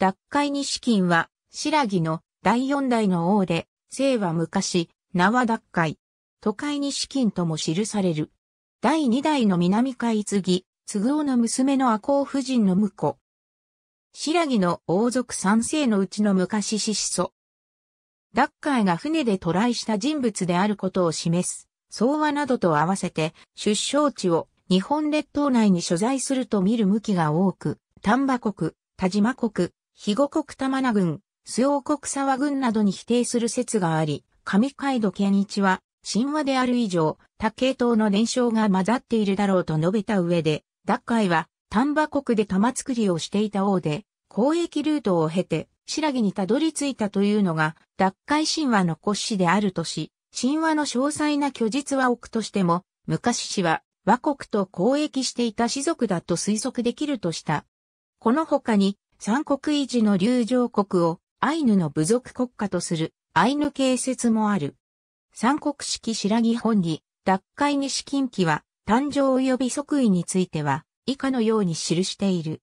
脱海資金は、白木の第四代の王で、姓は昔、名は脱海。都会資金とも記される。第二代の南海継継夫の娘の赤公夫人の婿。白木の王族三世のうちの昔し子祖。脱海が船で渡来した人物であることを示す、相和などと合わせて、出生地を日本列島内に所在すると見る向きが多く、丹波国、田島国、肥後国玉名郡、須王国沢郡などに否定する説があり、上海戸健一は、神話である以上、多系統の伝承が混ざっているだろうと述べた上で、脱海は丹波国で玉作りをしていた王で、交易ルートを経て、白木にたどり着いたというのが、脱海神話の骨子であるとし、神話の詳細な虚実は置くとしても、昔氏は和国と交易していた士族だと推測できるとした。この他に、三国維持の流浄国をアイヌの部族国家とするアイヌ系説もある。三国式白木本義、脱会西近畿は誕生及び即位については以下のように記している。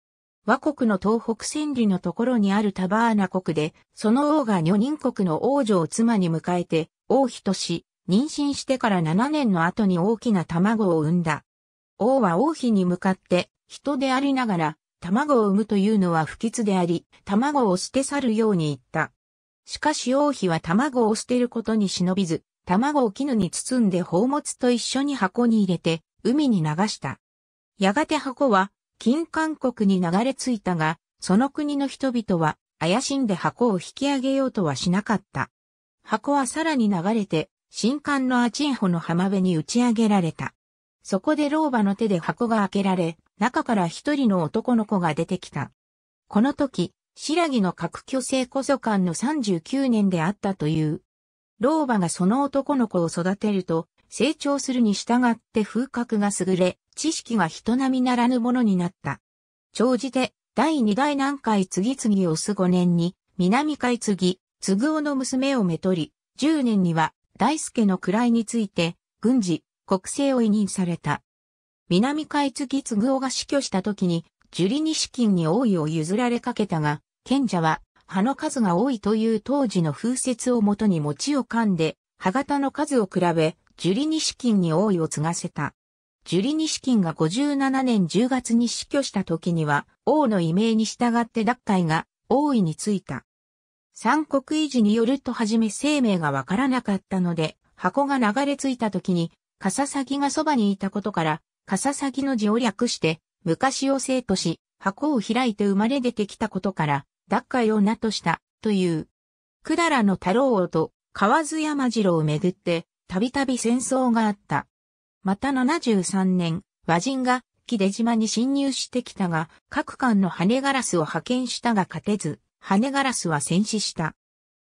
和国の東北千里のところにあるタバーナ国で、その王が女人国の王女を妻に迎えて王妃とし、妊娠してから7年の後に大きな卵を産んだ。王は王妃に向かって人でありながら卵を産むというのは不吉であり、卵を捨て去るように言った。しかし王妃は卵を捨てることに忍びず、卵を絹に包んで宝物と一緒に箱に入れて、海に流した。やがて箱は、金韓国に流れ着いたが、その国の人々は、怪しんで箱を引き上げようとはしなかった。箱はさらに流れて、新刊のアチンホの浜辺に打ち上げられた。そこで老婆の手で箱が開けられ、中から一人の男の子が出てきた。この時、白木の核巨星こそ間の39年であったという。老婆がその男の子を育てると、成長するに従って風格が優れ、知識が人並みならぬものになった。長じて、第二代南海次々をす五年に、南海次、継ぐの娘をめとり、10年には、大助の位について、軍事、国政を委任された。南海月継夫が死去した時に、樹里西金に王位を譲られかけたが、賢者は、葉の数が多いという当時の風説をもとに餅を噛んで、歯型の数を比べ、樹里西金に王位を継がせた。樹里西金が57年10月に死去した時には、王の異名に従って脱会が王位についた。三国維持によるとはじめ生命がわからなかったので、箱が流れ着いた時に、カササギがそばにいたことから、カササギの字を略して、昔を生とし、箱を開いて生まれ出てきたことから、脱会を名とした、という。だらの太郎王と河津山次郎をめぐって、たびたび戦争があった。また73年、和人が、木出島に侵入してきたが、各艦の羽ガラスを派遣したが勝てず、羽ガラスは戦死した。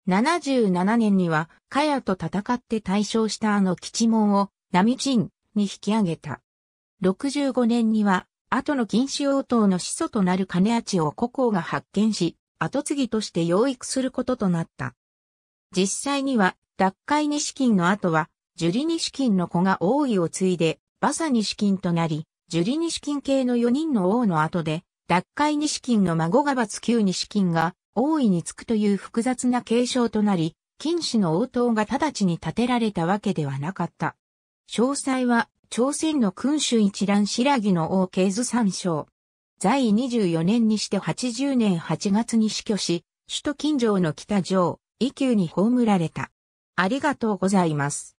77年には、カヤと戦って大勝したあの吉門を、並陣に引き上げた。65年には、後の禁止応答の始祖となる金八を国王が発見し、後継ぎとして養育することとなった。実際には、脱会錦金の後は、樹里錦金の子が王位を継いで、馬佐錦金となり、樹里錦金系の4人の王の後で、脱会錦金の孫が罰級錦金が王位につくという複雑な継承となり、禁止の応答が直ちに建てられたわけではなかった。詳細は朝鮮の君主一覧白木の王慶図参照。在位24年にして80年8月に死去し、首都近城の北城、伊宮に葬られた。ありがとうございます。